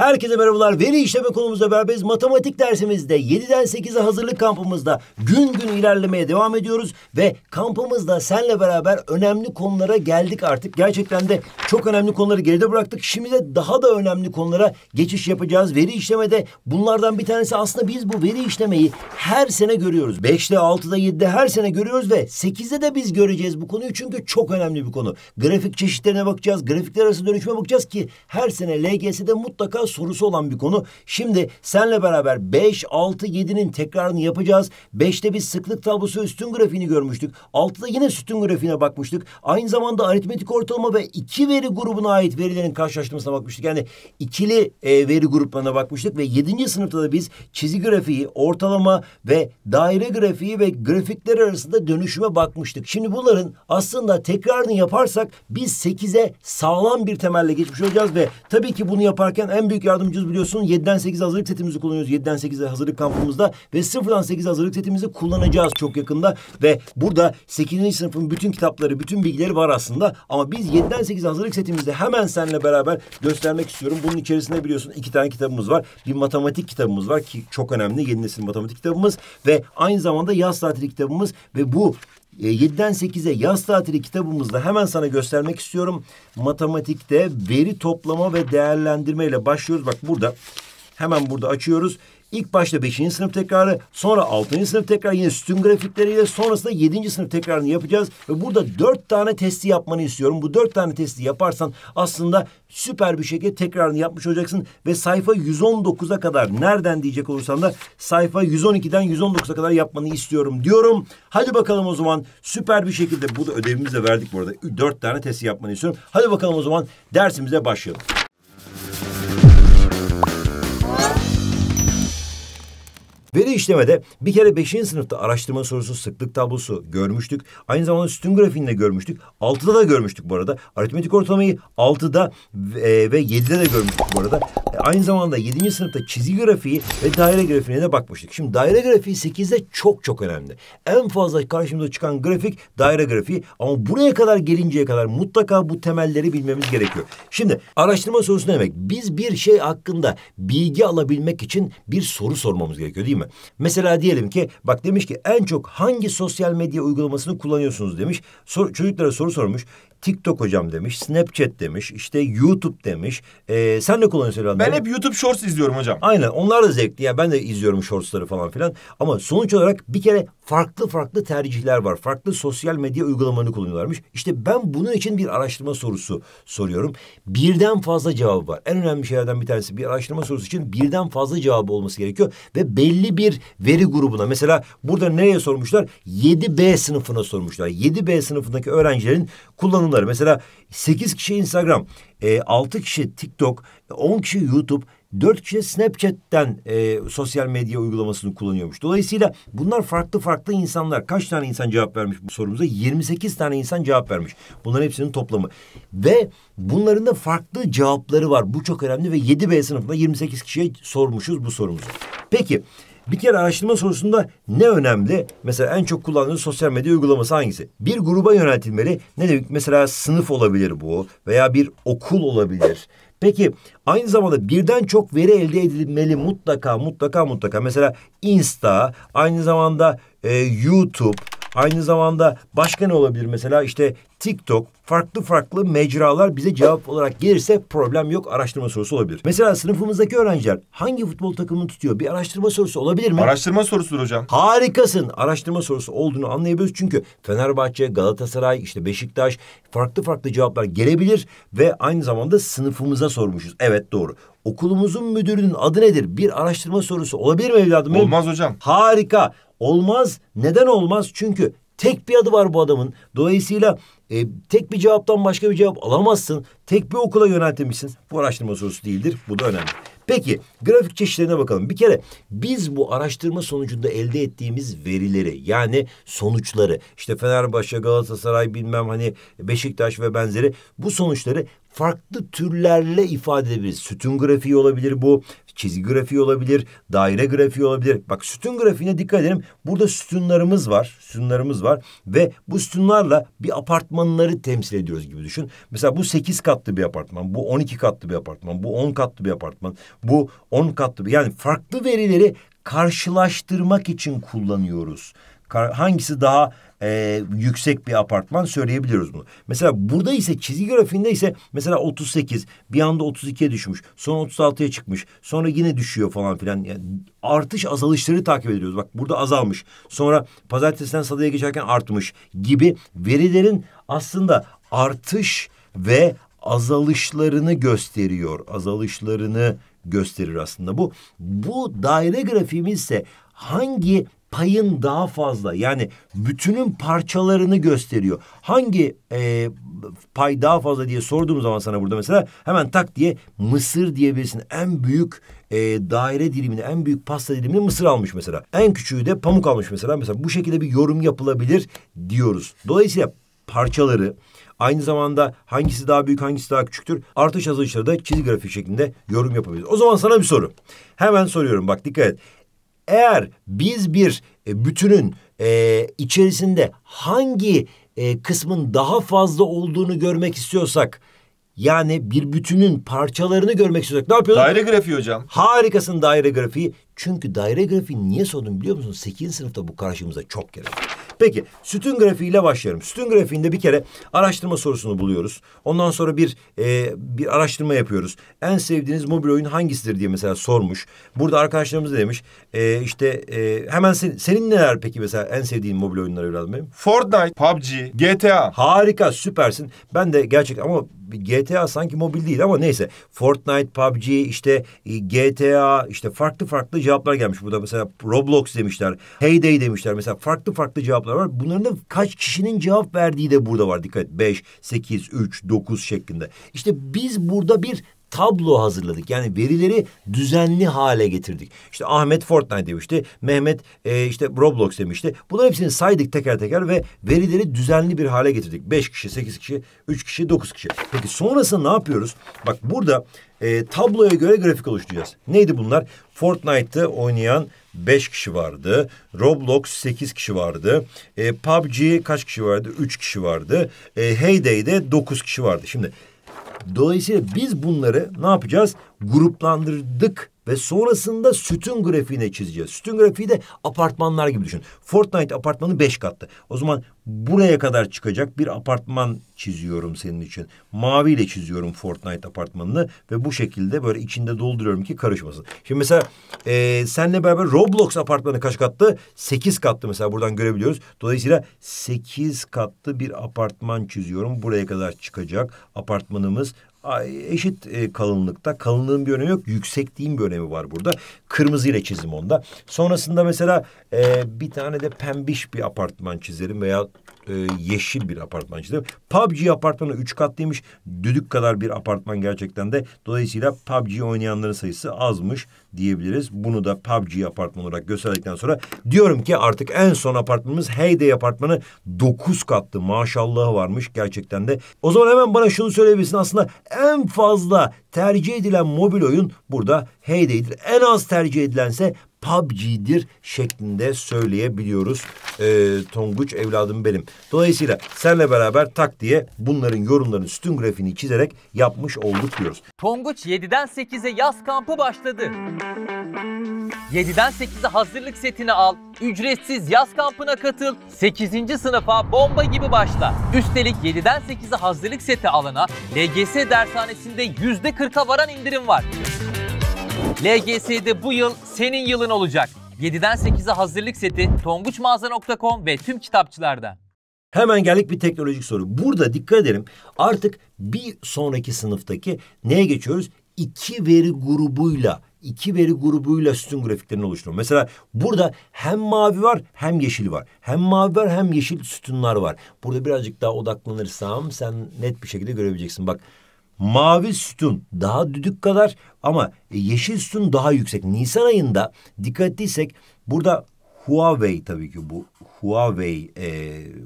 Herkese merhabalar. Veri işleme konumuzda beraberiz. Matematik dersimizde 7'den 8'e hazırlık kampımızda gün gün ilerlemeye devam ediyoruz. Ve kampımızda senle beraber önemli konulara geldik artık. Gerçekten de çok önemli konuları geride bıraktık. Şimdi de daha da önemli konulara geçiş yapacağız. Veri işlemede bunlardan bir tanesi aslında biz bu veri işlemeyi her sene görüyoruz. 5'te, 6'da, 7'de her sene görüyoruz ve 8'de de biz göreceğiz bu konuyu. Çünkü çok önemli bir konu. Grafik çeşitlerine bakacağız. Grafikler arası dönüşme bakacağız ki her sene LGS'de mutlaka sorusu olan bir konu. Şimdi senle beraber 5, 6, 7'nin tekrarını yapacağız. 5'te bir sıklık tablosu üstün grafiğini görmüştük. 6'da yine üstün grafiğine bakmıştık. Aynı zamanda aritmetik ortalama ve iki veri grubuna ait verilerin karşılaştırmasına bakmıştık. Yani ikili e, veri gruplarına bakmıştık ve 7. sınıfta da biz çizgi grafiği, ortalama ve daire grafiği ve grafikler arasında dönüşüme bakmıştık. Şimdi bunların aslında tekrarını yaparsak biz 8'e sağlam bir temelle geçmiş olacağız ve tabii ki bunu yaparken en büyük hazırlık yardımcımız biliyorsun. 7'den 8 hazırlık setimizi kullanıyoruz. 7'den 8'e hazırlık kampımızda ve 0'dan 8 hazırlık setimizi kullanacağız çok yakında ve burada 8. sınıfın bütün kitapları, bütün bilgileri var aslında ama biz 7'den 8 hazırlık setimizde hemen seninle beraber göstermek istiyorum. Bunun içerisinde biliyorsun iki tane kitabımız var. Bir matematik kitabımız var ki çok önemli. Yeni nesil matematik kitabımız ve aynı zamanda yaz tatili kitabımız ve bu e, 7'den 8'e yaz tatili kitabımızda hemen sana göstermek istiyorum. Matematikte veri toplama ve değerlendirme ile başlıyoruz. Bak burada hemen burada açıyoruz. İlk başta beşinci sınıf tekrarı, sonra altıncı sınıf tekrarı yine sütun grafikleriyle sonrasında yedinci sınıf tekrarını yapacağız. Ve burada dört tane testi yapmanı istiyorum. Bu dört tane testi yaparsan aslında süper bir şekilde tekrarını yapmış olacaksın. Ve sayfa 119'a kadar nereden diyecek olursan da sayfa 112'den 119'a kadar yapmanı istiyorum diyorum. Hadi bakalım o zaman süper bir şekilde burada da ödevimizi de verdik bu arada. Dört tane testi yapmanı istiyorum. Hadi bakalım o zaman dersimize başlayalım. Veri işlemede bir kere 5. sınıfta araştırma sorusu sıklık tablosu görmüştük. Aynı zamanda sütun grafiğinde görmüştük. 6'da da görmüştük bu arada. Aritmetik ortalamayı 6'da ve 7'de e, de görmüştük bu arada. E, aynı zamanda 7. sınıfta çizgi grafiği ve daire grafiğine de bakmıştık. Şimdi daire grafiği 8'de çok çok önemli. En fazla karşımıza çıkan grafik daire grafiği ama buraya kadar gelinceye kadar mutlaka bu temelleri bilmemiz gerekiyor. Şimdi araştırma sorusu ne demek? Biz bir şey hakkında bilgi alabilmek için bir soru sormamız gerekiyor değil mi? mi? Mesela diyelim ki bak demiş ki en çok hangi sosyal medya uygulamasını kullanıyorsunuz demiş. Sor, çocuklara soru sormuş. TikTok hocam demiş, Snapchat demiş, işte YouTube demiş. Ee, sen ne kullanıyorsun herhalde? Ben hep YouTube Shorts izliyorum hocam. Aynen onlar da zevkli. Yani ben de izliyorum Shorts'ları falan filan. Ama sonuç olarak bir kere farklı farklı tercihler var. Farklı sosyal medya uygulamalarını kullanıyorlarmış. İşte ben bunun için bir araştırma sorusu soruyorum. Birden fazla cevabı var. En önemli şeylerden bir tanesi bir araştırma sorusu için birden fazla cevabı olması gerekiyor. Ve belli belli bir veri grubuna mesela burada nereye sormuşlar? 7B sınıfına sormuşlar. 7B sınıfındaki öğrencilerin kullanımları. Mesela 8 kişi Instagram, 6 e, kişi TikTok, 10 kişi YouTube, Dört kişi Snapchat'ten e, sosyal medya uygulamasını kullanıyormuş. Dolayısıyla bunlar farklı farklı insanlar. Kaç tane insan cevap vermiş bu sorumuza? 28 tane insan cevap vermiş. Bunların hepsinin toplamı. Ve bunların da farklı cevapları var. Bu çok önemli ve 7B sınıfında 28 kişiye sormuşuz bu sorumuzu. Peki bir kere araştırma sorusunda ne önemli? Mesela en çok kullanılan sosyal medya uygulaması hangisi? Bir gruba yöneltilmeli. Ne demek? Mesela sınıf olabilir bu veya bir okul olabilir. Peki aynı zamanda birden çok veri elde edilmeli mutlaka mutlaka mutlaka. Mesela Insta, aynı zamanda e, YouTube Aynı zamanda başka ne olabilir mesela işte TikTok farklı farklı mecralar bize cevap olarak gelirse problem yok araştırma sorusu olabilir. Mesela sınıfımızdaki öğrenciler hangi futbol takımını tutuyor bir araştırma sorusu olabilir mi? Araştırma sorusudur hocam. Harikasın araştırma sorusu olduğunu anlayabiliyoruz çünkü Fenerbahçe, Galatasaray, işte Beşiktaş farklı farklı cevaplar gelebilir ve aynı zamanda sınıfımıza sormuşuz. Evet doğru. Okulumuzun müdürünün adı nedir? Bir araştırma sorusu olabilir mi evladım? Olmaz hocam. Harika. Olmaz. Neden olmaz? Çünkü tek bir adı var bu adamın. Dolayısıyla e, tek bir cevaptan başka bir cevap alamazsın. Tek bir okula yöneltemişsin. Bu araştırma sorusu değildir. Bu da önemli. Peki grafik çeşitlerine bakalım. Bir kere biz bu araştırma sonucunda elde ettiğimiz verileri yani sonuçları işte Fenerbahçe, Galatasaray bilmem hani Beşiktaş ve benzeri bu sonuçları farklı türlerle ifade edebiliriz. Sütun grafiği olabilir bu çizgi grafiği olabilir, daire grafiği olabilir. Bak sütun grafiğine dikkat edelim. Burada sütunlarımız var, sütunlarımız var ve bu sütunlarla bir apartmanları temsil ediyoruz gibi düşün. Mesela bu sekiz katlı bir apartman, bu on iki katlı bir apartman, bu on katlı bir apartman, bu on katlı bir yani farklı verileri karşılaştırmak için kullanıyoruz hangisi daha e, yüksek bir apartman söyleyebiliyoruz bunu. Mesela burada ise çizgi grafiğinde ise mesela 38 bir anda 32'ye düşmüş. Sonra 36'ya çıkmış. Sonra yine düşüyor falan filan. Yani artış azalışları takip ediyoruz. Bak burada azalmış. Sonra pazartesiden salıya geçerken artmış gibi verilerin aslında artış ve azalışlarını gösteriyor. Azalışlarını gösterir aslında bu. Bu daire grafiğimiz ise hangi payın daha fazla yani bütünün parçalarını gösteriyor. Hangi e, pay daha fazla diye sorduğum zaman sana burada mesela hemen tak diye Mısır diyebilirsin. En büyük e, daire dilimini, en büyük pasta dilimini Mısır almış mesela. En küçüğü de pamuk almış mesela. Mesela bu şekilde bir yorum yapılabilir diyoruz. Dolayısıyla parçaları aynı zamanda hangisi daha büyük hangisi daha küçüktür artış azalışları da çizgi grafiği şeklinde yorum yapabiliriz. O zaman sana bir soru. Hemen soruyorum bak dikkat et. Eğer biz bir e, bütünün e, içerisinde hangi e, kısmın daha fazla olduğunu görmek istiyorsak yani bir bütünün parçalarını görmek istiyorsak ne yapıyoruz? Daire grafiği hocam. Harikasın daire grafiği. Çünkü daire grafiği niye sordum biliyor musun? 8. sınıfta bu karşımıza çok gerekli. Peki sütun grafiğiyle başlayalım. Sütun grafiğinde bir kere araştırma sorusunu buluyoruz. Ondan sonra bir e, bir araştırma yapıyoruz. En sevdiğiniz mobil oyun hangisidir diye mesela sormuş. Burada arkadaşlarımız demiş. E, işte e, hemen sen, senin neler peki mesela en sevdiğin mobil oyunları evladım benim? Fortnite, PUBG, GTA. Harika süpersin. Ben de gerçekten ama GTA sanki mobil değil ama neyse. Fortnite, PUBG, işte e, GTA, işte farklı farklı cevaplar gelmiş. Burada mesela Roblox demişler, Heyday demişler. Mesela farklı farklı cevaplar var. Bunların da kaç kişinin cevap verdiği de burada var. Dikkat et. Beş, sekiz, üç, dokuz şeklinde. İşte biz burada bir tablo hazırladık. Yani verileri düzenli hale getirdik. İşte Ahmet Fortnite demişti. Mehmet e, işte Roblox demişti. Bunların hepsini saydık teker teker ve verileri düzenli bir hale getirdik. Beş kişi, sekiz kişi, üç kişi, dokuz kişi. Peki sonrasında ne yapıyoruz? Bak burada e, tabloya göre grafik oluşturacağız. Neydi bunlar? Fortnite'ı oynayan beş kişi vardı. Roblox sekiz kişi vardı. E, PUBG kaç kişi vardı? Üç kişi vardı. E, Heyday'de dokuz kişi vardı. Şimdi Dolayısıyla biz bunları ne yapacağız? Gruplandırdık ve sonrasında sütun grafiğine çizeceğiz. Sütun grafiği de apartmanlar gibi düşün. Fortnite apartmanı beş katlı. O zaman buraya kadar çıkacak bir apartman çiziyorum senin için. Maviyle çiziyorum Fortnite apartmanını ve bu şekilde böyle içinde dolduruyorum ki karışmasın. Şimdi mesela e, senle beraber Roblox apartmanı kaç katlı? Sekiz katlı mesela buradan görebiliyoruz. Dolayısıyla sekiz katlı bir apartman çiziyorum. Buraya kadar çıkacak apartmanımız eşit e, kalınlıkta. Kalınlığın bir önemi yok. Yüksekliğin bir önemi var burada. Kırmızı ile çizim onda. Sonrasında mesela e, bir tane de pembiş bir apartman çizerim veya e, yeşil bir apartman işte. PUBG apartmanı üç katlıymış. Düdük kadar bir apartman gerçekten de. Dolayısıyla PUBG oynayanların sayısı azmış diyebiliriz. Bunu da PUBG apartman olarak gösterdikten sonra diyorum ki artık en son apartmanımız Heyday apartmanı dokuz katlı maşallahı varmış gerçekten de. O zaman hemen bana şunu söyleyebilirsin aslında en fazla tercih edilen mobil oyun burada Heyday'dir. En az tercih edilense PUBG'dir şeklinde söyleyebiliyoruz. E, Tonguç evladım benim. Dolayısıyla senle beraber tak diye bunların yorumlarının sütun grafiğini çizerek yapmış olduk diyoruz. Tonguç 7'den 8'e yaz kampı başladı. 7'den 8'e hazırlık setini al. Ücretsiz yaz kampına katıl. 8. sınıfa bomba gibi başla. Üstelik 7'den 8'e hazırlık seti alana LGS dershanesinde %40'a varan indirim var. LGS'de bu yıl senin yılın olacak. 7'den 8'e hazırlık seti tonguçmağaza.com ve tüm kitapçılarda. Hemen geldik bir teknolojik soru. Burada dikkat edelim artık bir sonraki sınıftaki neye geçiyoruz? İki veri grubuyla iki veri grubuyla sütun grafiklerini oluşturur. Mesela burada hem mavi var hem yeşil var. Hem mavi var hem yeşil sütunlar var. Burada birazcık daha odaklanırsam sen net bir şekilde görebileceksin. Bak Mavi sütun daha düdük kadar ama e, yeşil sütun daha yüksek. Nisan ayında dikkatliysek burada Huawei tabii ki bu Huawei e,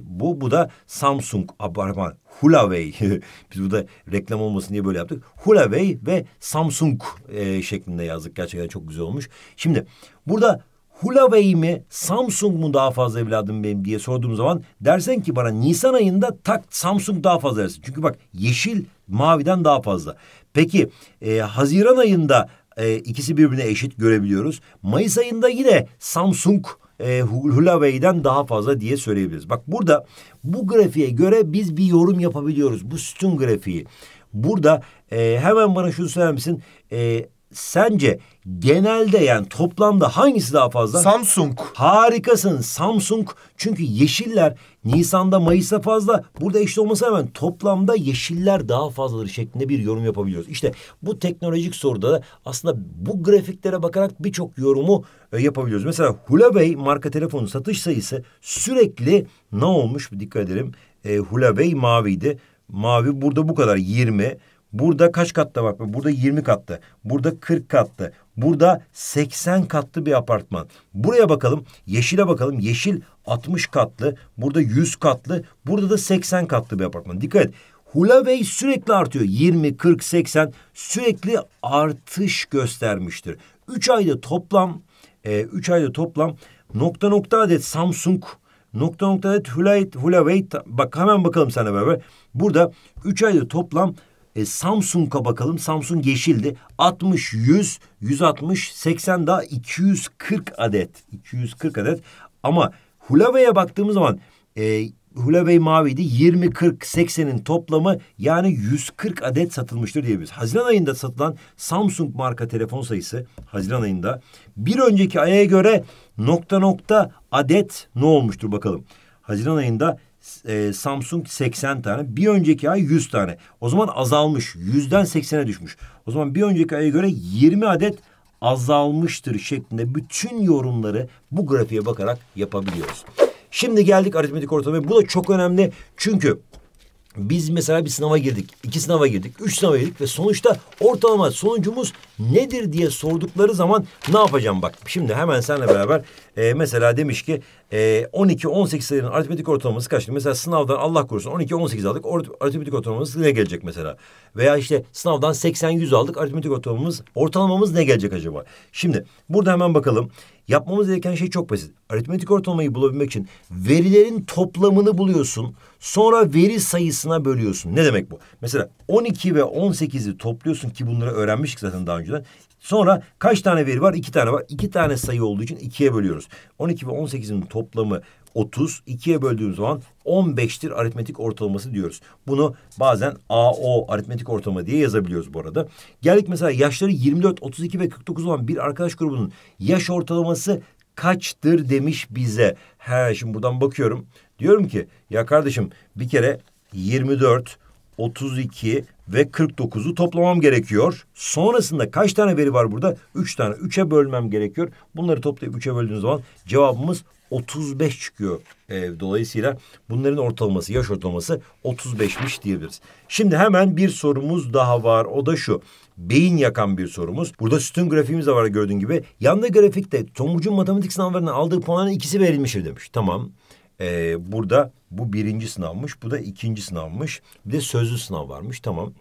bu bu da Samsung pardon Huawei biz burada reklam olmasın diye böyle yaptık Huawei ve Samsung e, şeklinde yazdık gerçekten çok güzel olmuş şimdi burada Huawei mi Samsung mu daha fazla evladım benim diye sorduğum zaman dersen ki bana Nisan ayında tak Samsung daha fazla dersin. Çünkü bak yeşil Maviden daha fazla. Peki e, Haziran ayında e, ikisi birbirine eşit görebiliyoruz. Mayıs ayında yine Samsung e, Huawei'den daha fazla diye söyleyebiliriz. Bak burada bu grafiğe göre biz bir yorum yapabiliyoruz. Bu sütun grafiği. Burada e, hemen bana şunu söyler misin? E, sence genelde yani toplamda hangisi daha fazla? Samsung. Harikasın Samsung. Çünkü yeşiller Nisan'da Mayıs'ta fazla. Burada eşit olmasına rağmen toplamda yeşiller daha fazladır şeklinde bir yorum yapabiliyoruz. İşte bu teknolojik soruda da aslında bu grafiklere bakarak birçok yorumu e, yapabiliyoruz. Mesela Huawei marka telefonun satış sayısı sürekli ne olmuş? Dikkat edelim. E, Huawei maviydi. Mavi burada bu kadar 20. Burada kaç katta bak Burada 20 katlı, burada 40 katlı, burada 80 katlı bir apartman. Buraya bakalım, yeşile bakalım. Yeşil 60 katlı, burada 100 katlı, burada da 80 katlı bir apartman. Dikkat et. Huawei sürekli artıyor. 20, 40, 80 sürekli artış göstermiştir. 3 ayda toplam e, 3 ayda toplam nokta nokta adet Samsung nokta nokta adet Huawei, Huawei bak hemen bakalım sana beraber. Burada 3 ayda toplam e, Samsung'a bakalım. Samsung yeşildi. 60, 100, 160, 80 daha 240 adet. 240 adet. Ama Huawei'ye baktığımız zaman e, Hulabey maviydi. 20 40 80'in toplamı yani 140 adet satılmıştır diyebiliriz. Haziran ayında satılan Samsung marka telefon sayısı Haziran ayında bir önceki aya göre nokta nokta adet ne olmuştur bakalım. Haziran ayında e, Samsung 80 tane. Bir önceki ay 100 tane. O zaman azalmış. 100'den 80'e düşmüş. O zaman bir önceki aya göre 20 adet azalmıştır şeklinde bütün yorumları bu grafiğe bakarak yapabiliyoruz. Şimdi geldik aritmetik ortalamaya. Bu da çok önemli çünkü biz mesela bir sınava girdik, iki sınava girdik, üç sınava girdik ve sonuçta ortalama sonucumuz nedir diye sordukları zaman ne yapacağım bak. Şimdi hemen seninle beraber e, mesela demiş ki e, 12-18 sayının aritmetik ortalaması kaçtı? Mesela sınavdan Allah korusun 12-18 aldık aritmetik ortalamamız ne gelecek mesela? Veya işte sınavdan 80-100 aldık aritmetik ortalamamız ortalamamız ne gelecek acaba? Şimdi burada hemen bakalım. Yapmamız gereken şey çok basit. Aritmetik ortalamayı bulabilmek için verilerin toplamını buluyorsun. Sonra veri sayısına bölüyorsun. Ne demek bu? Mesela 12 ve 18'i topluyorsun ki bunları öğrenmiştik zaten daha önceden. Sonra kaç tane veri var? İki tane var. İki tane sayı olduğu için ikiye bölüyoruz. 12 ve 18'in toplamı 30. İkiye böldüğümüz zaman 15'tir aritmetik ortalaması diyoruz. Bunu bazen AO aritmetik ortalama diye yazabiliyoruz bu arada. Geldik mesela yaşları 24, 32 ve 49 olan bir arkadaş grubunun yaş ortalaması kaçtır demiş bize. He şimdi buradan bakıyorum. Diyorum ki ya kardeşim bir kere 24, 32 ve 49'u toplamam gerekiyor. Sonrasında kaç tane veri var burada? Üç tane. Üçe bölmem gerekiyor. Bunları toplayıp üçe böldüğünüz zaman cevabımız 35 çıkıyor. E, dolayısıyla bunların ortalaması, yaş ortalaması 35'miş diyebiliriz. Şimdi hemen bir sorumuz daha var. O da şu. Beyin yakan bir sorumuz. Burada sütun grafiğimiz de var gördüğün gibi. Yanda grafikte Tomurcu'nun matematik sınavlarından aldığı puanın ikisi verilmiştir demiş. Tamam e, burada bu birinci sınavmış, bu da ikinci sınavmış. Bir de sözlü sınav varmış, tamam.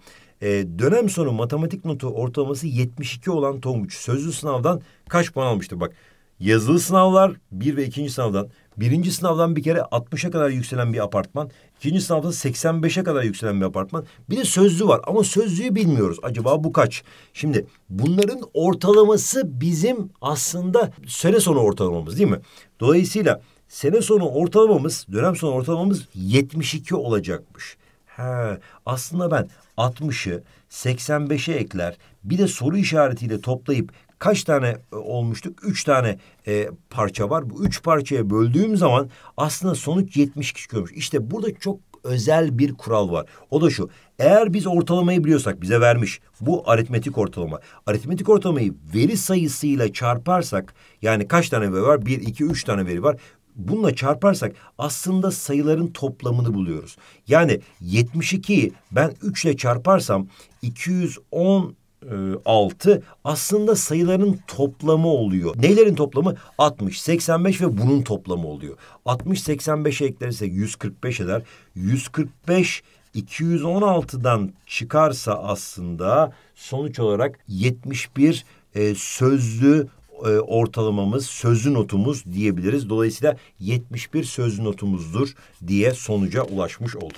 E, dönem sonu matematik notu ortalaması 72 olan Tonguç sözlü sınavdan kaç puan almıştı Bak yazılı sınavlar bir ve ikinci sınavdan. Birinci sınavdan bir kere 60'a kadar yükselen bir apartman. ikinci sınavda 85'e kadar yükselen bir apartman. Bir de sözlü var ama sözlüyü bilmiyoruz. Acaba bu kaç? Şimdi bunların ortalaması bizim aslında sene sonu ortalamamız değil mi? Dolayısıyla Sene sonu ortalamamız, dönem sonu ortalamamız 72 olacakmış. He, aslında ben 60'ı 85'e ekler bir de soru işaretiyle toplayıp kaç tane e, olmuştuk? Üç tane e, parça var. Bu üç parçaya böldüğüm zaman aslında sonuç 72 çıkıyormuş. İşte burada çok özel bir kural var. O da şu. Eğer biz ortalamayı biliyorsak bize vermiş. Bu aritmetik ortalama. Aritmetik ortalamayı veri sayısıyla çarparsak yani kaç tane veri var? Bir, iki, üç tane veri var bununla çarparsak aslında sayıların toplamını buluyoruz. Yani 72'yi ben 3 ile çarparsam 216 e, aslında sayıların toplamı oluyor. Nelerin toplamı? 60, 85 ve bunun toplamı oluyor. 60, 85'e eklersek 145 eder. 145 216'dan çıkarsa aslında sonuç olarak 71 e, sözlü e, ortalamamız, sözlü notumuz diyebiliriz. Dolayısıyla 71 sözlü notumuzdur diye sonuca ulaşmış olduk.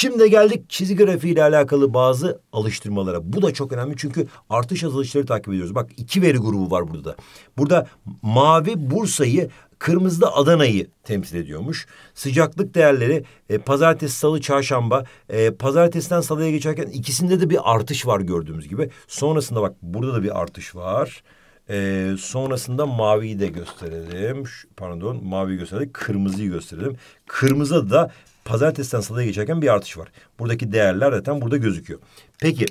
Şimdi geldik çizgi grafiği ile alakalı bazı alıştırmalara. Bu da çok önemli çünkü artış azalışları takip ediyoruz. Bak iki veri grubu var burada da. Burada mavi Bursa'yı Kırmızıda Adana'yı temsil ediyormuş. Sıcaklık değerleri e, pazartesi, salı, çarşamba. E, pazartesiden salıya geçerken ikisinde de bir artış var gördüğümüz gibi. Sonrasında bak burada da bir artış var. E, sonrasında maviyi de gösterelim. Şu, pardon maviyi gösterelim. Kırmızıyı gösterelim. Kırmızı da Pazartesiden salıya geçerken bir artış var. Buradaki değerler zaten burada gözüküyor. Peki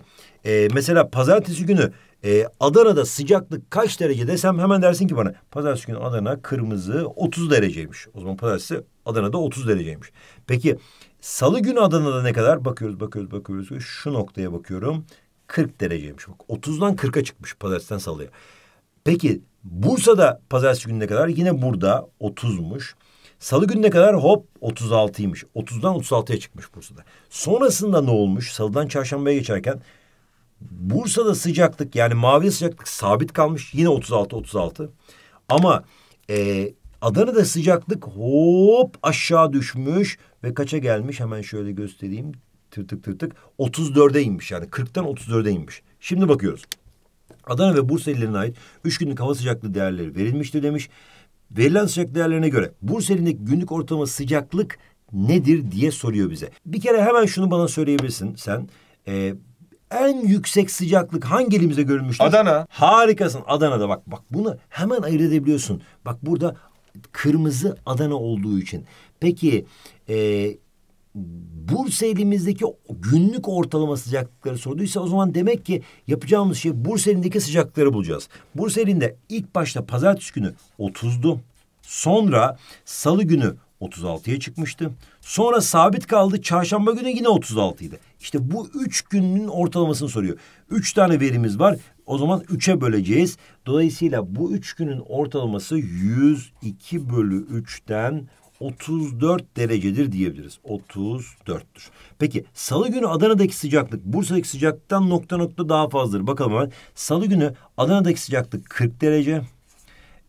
e, mesela pazartesi günü e, Adana'da sıcaklık kaç derece desem hemen dersin ki bana pazartesi günü Adana kırmızı 30 dereceymiş. O zaman pazartesi Adana'da 30 dereceymiş. Peki salı günü Adana'da ne kadar? Bakıyoruz bakıyoruz bakıyoruz. Şu noktaya bakıyorum 40 dereceymiş. Bak 30'dan 40'a çıkmış pazartesiden salıya. Peki Bursa'da pazartesi gününe kadar yine burada 30'muş. Salı gününe kadar hop 36'ymış. 30'dan 36'ya çıkmış Bursa'da. Sonrasında ne olmuş? Salıdan çarşambaya geçerken Bursa'da sıcaklık yani mavi sıcaklık sabit kalmış. Yine 36-36. Ama e, Adana'da sıcaklık hop aşağı düşmüş ve kaça gelmiş? Hemen şöyle göstereyim. Tırtık tırtık 34'e inmiş yani 40'tan 34'e inmiş. Şimdi bakıyoruz. Adana ve Bursa illerine ait üç günlük hava sıcaklığı değerleri verilmiştir demiş. Verilen sıcak değerlerine göre Bursa'nın günlük ortalama sıcaklık nedir diye soruyor bize. Bir kere hemen şunu bana söyleyebilirsin sen. Ee, en yüksek sıcaklık hangi ilimizde görülmüştür? Adana. Harikasın Adana'da bak bak bunu hemen ayırt edebiliyorsun. Bak burada kırmızı Adana olduğu için. Peki e, Bursa elimizdeki günlük ortalama sıcaklıkları sorduysa o zaman demek ki yapacağımız şey Bursa elindeki sıcaklıkları bulacağız. Bursa elinde ilk başta pazartesi günü 30'du. Sonra salı günü 36'ya çıkmıştı. Sonra sabit kaldı. Çarşamba günü yine 36'ydı. İşte bu üç günün ortalamasını soruyor. Üç tane verimiz var. O zaman üçe böleceğiz. Dolayısıyla bu üç günün ortalaması 102 bölü 3'ten 34 derecedir diyebiliriz. 34'tür. Peki salı günü Adana'daki sıcaklık Bursa'daki sıcaktan nokta nokta daha fazladır. Bakalım hemen. Salı günü Adana'daki sıcaklık 40 derece.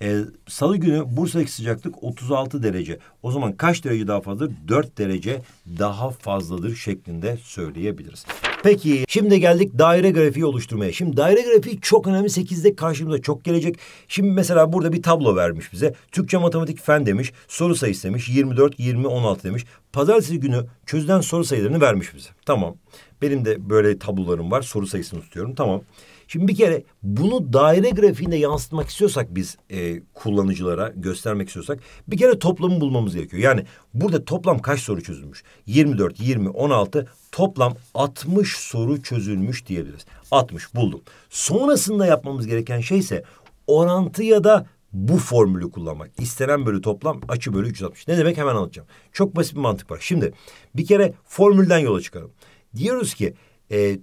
E, Salı günü Bursa'daki sıcaklık 36 derece. O zaman kaç derece daha fazladır? 4 derece daha fazladır şeklinde söyleyebiliriz. Peki şimdi geldik daire grafiği oluşturmaya. Şimdi daire grafiği çok önemli. Sekizde karşımıza çok gelecek. Şimdi mesela burada bir tablo vermiş bize. Türkçe matematik fen demiş. Soru sayısı demiş. 24, 20, 16 demiş. Pazartesi günü çözülen soru sayılarını vermiş bize. Tamam. Benim de böyle tablolarım var. Soru sayısını tutuyorum. Tamam. Şimdi bir kere bunu daire grafiğinde yansıtmak istiyorsak biz e, kullanıcılara göstermek istiyorsak bir kere toplamı bulmamız gerekiyor. Yani burada toplam kaç soru çözülmüş? 24, 20, 16 toplam 60 soru çözülmüş diyebiliriz. 60 buldum. Sonrasında yapmamız gereken şey ise orantı ya da bu formülü kullanmak. İstenen bölü toplam açı bölü 360. Ne demek hemen anlatacağım. Çok basit bir mantık var. Şimdi bir kere formülden yola çıkalım. Diyoruz ki e,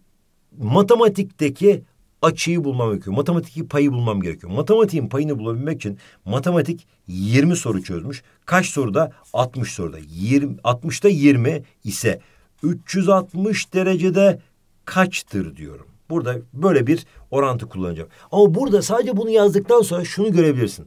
matematikteki açıyı bulmam gerekiyor. Matematikteki payı bulmam gerekiyor. Matematiğin payını bulabilmek için matematik 20 soru çözmüş. Kaç soruda? 60 soruda. 20, 60'da 20 ise 360 derecede kaçtır diyorum. Burada böyle bir orantı kullanacağım. Ama burada sadece bunu yazdıktan sonra şunu görebilirsin.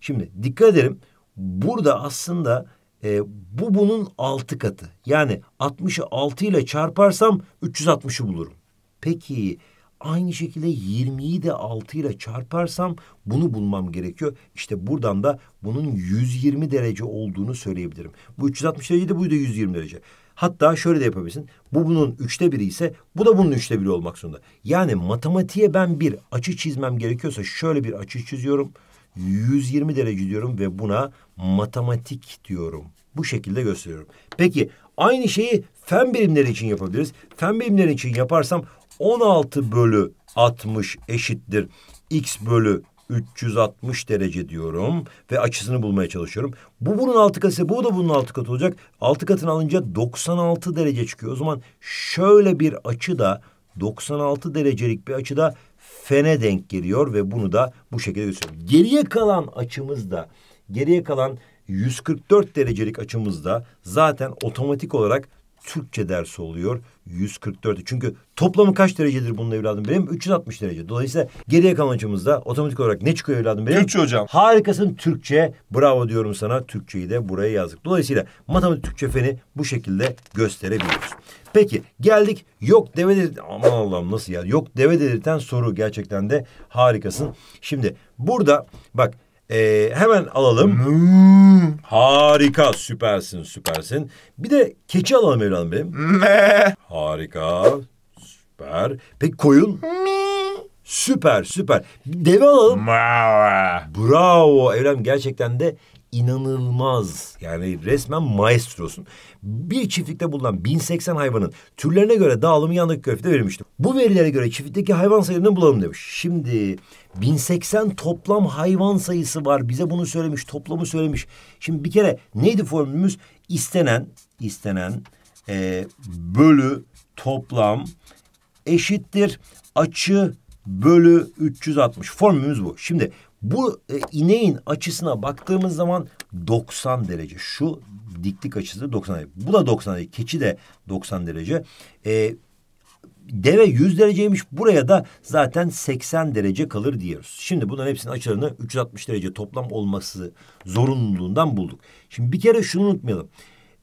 Şimdi dikkat edelim. Burada aslında e, bu bunun altı katı. Yani 60'ı ile çarparsam 360'ı bulurum. Peki aynı şekilde 20'yi de 6 ile çarparsam bunu bulmam gerekiyor. İşte buradan da bunun 120 derece olduğunu söyleyebilirim. Bu 360 derece de bu da 120 derece. Hatta şöyle de yapabilirsin. Bu bunun üçte biri ise bu da bunun üçte biri olmak zorunda. Yani matematiğe ben bir açı çizmem gerekiyorsa şöyle bir açı çiziyorum. 120 derece diyorum ve buna matematik diyorum. Bu şekilde gösteriyorum. Peki aynı şeyi fen bilimleri için yapabiliriz. Fen bilimleri için yaparsam 16 bölü 60 eşittir x bölü 360 derece diyorum ve açısını bulmaya çalışıyorum. Bu bunun altı katı, bu da bunun altı katı olacak. Altı katını alınca 96 derece çıkıyor. O zaman şöyle bir açı da 96 derecelik bir açı da fene denk geliyor ve bunu da bu şekilde gösteriyor. Geriye kalan açımız da geriye kalan 144 derecelik açımız da zaten otomatik olarak Türkçe dersi oluyor 144. Çünkü toplamı kaç derecedir bunun evladım benim? 360 derece. Dolayısıyla geriye kalan açımızda otomatik olarak ne çıkıyor evladım benim? Türkçe hocam. Harikasın Türkçe. Bravo diyorum sana. Türkçeyi de buraya yazdık. Dolayısıyla matematik Türkçe feni bu şekilde gösterebiliyoruz. Peki geldik yok deve dedirten aman Allah'ım nasıl ya yok deve dedirten soru gerçekten de harikasın. Şimdi burada bak ee, hemen alalım. Hmm. Harika süpersin süpersin. Bir de keçi alalım evladım benim. Hmm. Harika süper. Peki koyun? Hmm. Süper süper. Deve alalım. Bravo evladım gerçekten de inanılmaz. Yani resmen maestrosun. Bir çiftlikte bulunan 1080 hayvanın türlerine göre dağılımı yanındaki köfte verilmişti. Bu verilere göre çiftlikteki hayvan sayılarını bulalım demiş. Şimdi 1080 toplam hayvan sayısı var. Bize bunu söylemiş, toplamı söylemiş. Şimdi bir kere neydi formülümüz? İstenen, istenen e, bölü toplam eşittir açı bölü 360. Formülümüz bu. Şimdi bu e, ineğin açısına baktığımız zaman 90 derece. Şu diklik açısı 90 derece. Bu da 90 derece. Keçi de 90 derece. E, deve 100 dereceymiş. Buraya da zaten 80 derece kalır diyoruz. Şimdi bunların hepsinin açılarını 360 derece toplam olması zorunluluğundan bulduk. Şimdi bir kere şunu unutmayalım.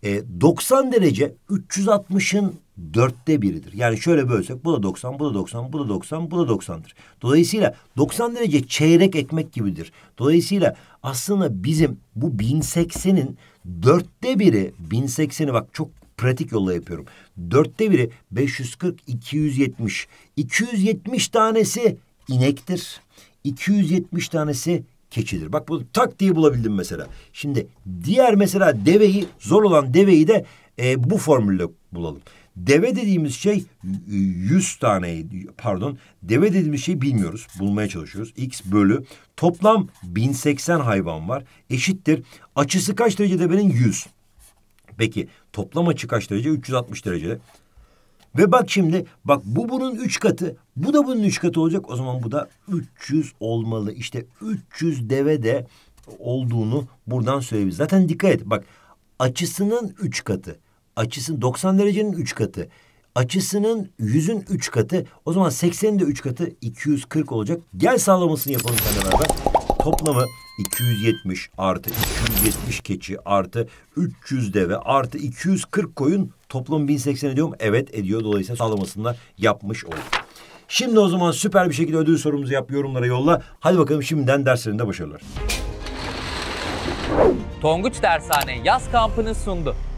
E, 90 derece 360'ın dörtte biridir. Yani şöyle bölsek bu da 90, bu da 90, bu da 90, bu da 90'dır. Dolayısıyla 90 derece çeyrek ekmek gibidir. Dolayısıyla aslında bizim bu 1080'in dörtte biri, 1080'i bak çok pratik yolla yapıyorum. Dörtte biri 540, 270. 270 tanesi inektir. 270 tanesi keçidir. Bak bu tak diye bulabildim mesela. Şimdi diğer mesela deveyi zor olan deveyi de e, bu formülle bulalım. Deve dediğimiz şey 100 tane pardon deve dediğimiz şey bilmiyoruz. Bulmaya çalışıyoruz. X bölü toplam 1080 hayvan var. Eşittir. Açısı kaç derece devenin 100. Peki toplam açı kaç derece? 360 derece. Ve bak şimdi bak bu bunun üç katı bu da bunun üç katı olacak o zaman bu da 300 olmalı. İşte 300 deve de olduğunu buradan söyleyebiliriz. Zaten dikkat et bak açısının üç katı açısın 90 derecenin üç katı açısının yüzün üç katı o zaman 80'in de üç katı 240 olacak. Gel sağlamasını yapalım seninle beraber toplamı 270 artı 270 keçi artı 300 deve artı 240 koyun toplam 1080 ediyor mu? Evet ediyor. Dolayısıyla sağlamasında yapmış olduk. Şimdi o zaman süper bir şekilde ödül sorumuzu yap yorumlara yolla. Hadi bakalım şimdiden derslerinde başarılar. Tonguç Dershane yaz kampını sundu.